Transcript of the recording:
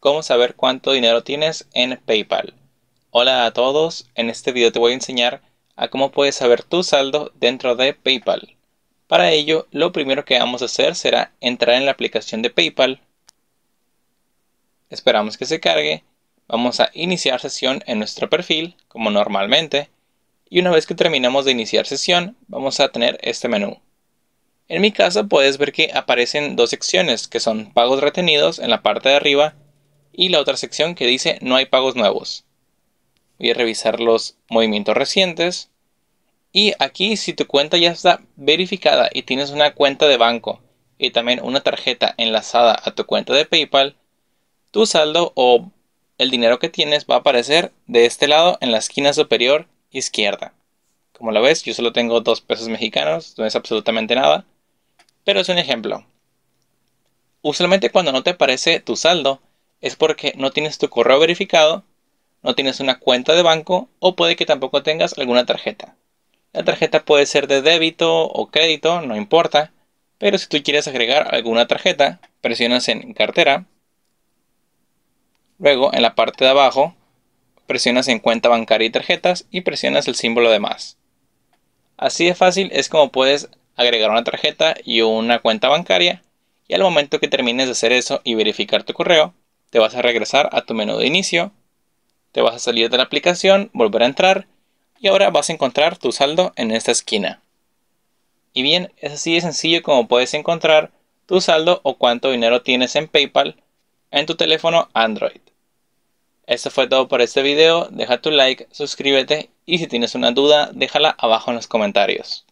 cómo saber cuánto dinero tienes en PayPal. Hola a todos, en este video te voy a enseñar a cómo puedes saber tu saldo dentro de PayPal. Para ello, lo primero que vamos a hacer será entrar en la aplicación de PayPal. Esperamos que se cargue. Vamos a iniciar sesión en nuestro perfil, como normalmente. Y una vez que terminamos de iniciar sesión, vamos a tener este menú. En mi caso puedes ver que aparecen dos secciones, que son pagos retenidos en la parte de arriba y la otra sección que dice no hay pagos nuevos. Voy a revisar los movimientos recientes. Y aquí si tu cuenta ya está verificada y tienes una cuenta de banco y también una tarjeta enlazada a tu cuenta de PayPal, tu saldo o el dinero que tienes va a aparecer de este lado en la esquina superior izquierda. Como lo ves, yo solo tengo dos pesos mexicanos, no es absolutamente nada. Pero es un ejemplo. Usualmente cuando no te aparece tu saldo, es porque no tienes tu correo verificado, no tienes una cuenta de banco o puede que tampoco tengas alguna tarjeta. La tarjeta puede ser de débito o crédito, no importa, pero si tú quieres agregar alguna tarjeta, presionas en cartera, luego en la parte de abajo presionas en cuenta bancaria y tarjetas y presionas el símbolo de más. Así de fácil es como puedes agregar una tarjeta y una cuenta bancaria y al momento que termines de hacer eso y verificar tu correo, te vas a regresar a tu menú de inicio, te vas a salir de la aplicación, volver a entrar y ahora vas a encontrar tu saldo en esta esquina. Y bien, es así de sencillo como puedes encontrar tu saldo o cuánto dinero tienes en PayPal en tu teléfono Android. Esto fue todo por este video, deja tu like, suscríbete y si tienes una duda déjala abajo en los comentarios.